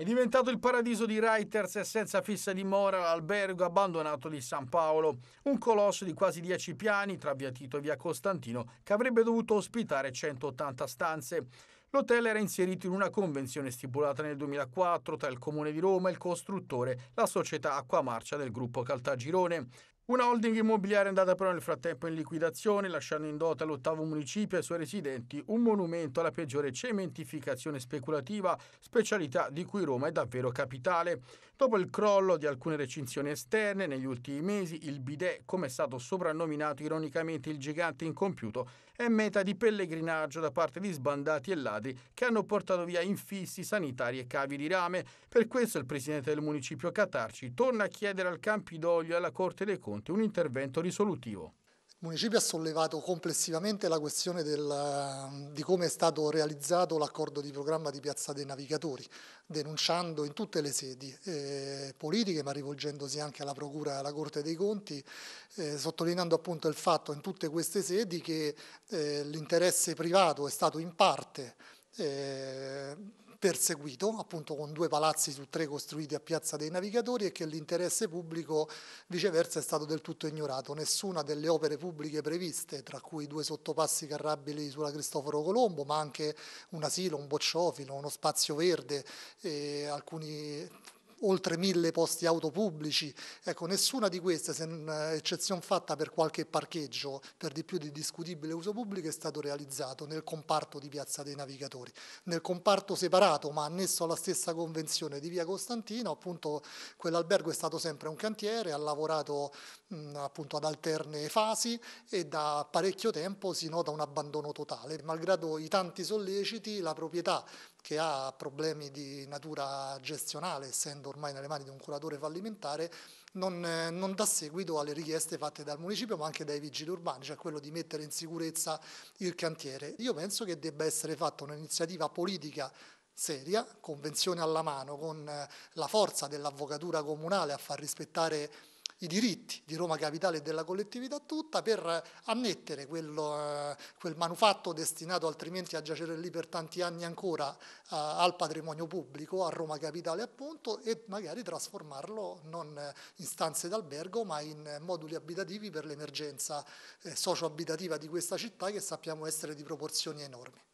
È diventato il paradiso di Reuters senza fissa dimora l'albergo abbandonato di San Paolo, un colosso di quasi 10 piani tra via Tito e via Costantino che avrebbe dovuto ospitare 180 stanze. L'hotel era inserito in una convenzione stipulata nel 2004 tra il Comune di Roma, il costruttore, la società Acquamarcia del gruppo Caltagirone. Una holding immobiliare è andata però nel frattempo in liquidazione, lasciando in dote all'ottavo municipio e ai suoi residenti un monumento alla peggiore cementificazione speculativa, specialità di cui Roma è davvero capitale. Dopo il crollo di alcune recinzioni esterne negli ultimi mesi, il bidet, come è stato soprannominato ironicamente il gigante incompiuto, è meta di pellegrinaggio da parte di sbandati e ladri che hanno portato via infissi sanitari e cavi di rame. Per questo il presidente del municipio Catarci torna a chiedere al Campidoglio e alla Corte dei Conti Monti, un intervento risolutivo. Il municipio ha sollevato complessivamente la questione del, ehm, di come è stato realizzato l'accordo di programma di Piazza dei Navigatori, denunciando in tutte le sedi eh, politiche, ma rivolgendosi anche alla Procura e alla Corte dei Conti, eh, sottolineando appunto il fatto in tutte queste sedi che eh, l'interesse privato è stato in parte eh, perseguito, appunto con due palazzi su tre costruiti a Piazza dei Navigatori e che l'interesse pubblico viceversa è stato del tutto ignorato. Nessuna delle opere pubbliche previste, tra cui due sottopassi carrabili sulla Cristoforo Colombo, ma anche un asilo, un bocciofilo, uno spazio verde, alcuni oltre mille posti auto pubblici, ecco nessuna di queste, se eccezione fatta per qualche parcheggio per di più di discutibile uso pubblico, è stato realizzato nel comparto di Piazza dei Navigatori. Nel comparto separato ma annesso alla stessa convenzione di Via Costantino, appunto quell'albergo è stato sempre un cantiere, ha lavorato mh, appunto ad alterne fasi e da parecchio tempo si nota un abbandono totale. Malgrado i tanti solleciti, la proprietà che ha problemi di natura gestionale, essendo ormai nelle mani di un curatore fallimentare, non, eh, non, dà seguito alle richieste fatte dal municipio ma anche dai vigili urbani, cioè quello di mettere in sicurezza il cantiere. Io penso che debba essere fatta un'iniziativa politica seria, convenzione alla mano, con eh, la forza dell'avvocatura comunale a far rispettare i diritti di Roma Capitale e della collettività tutta per eh, annettere quello, eh, quel manufatto destinato altrimenti a giacere lì per tanti anni ancora eh, al patrimonio pubblico, a Roma Capitale appunto, e magari trasformarlo non in stanze d'albergo ma in moduli abitativi per l'emergenza socio-abitativa di questa città che sappiamo essere di proporzioni enormi.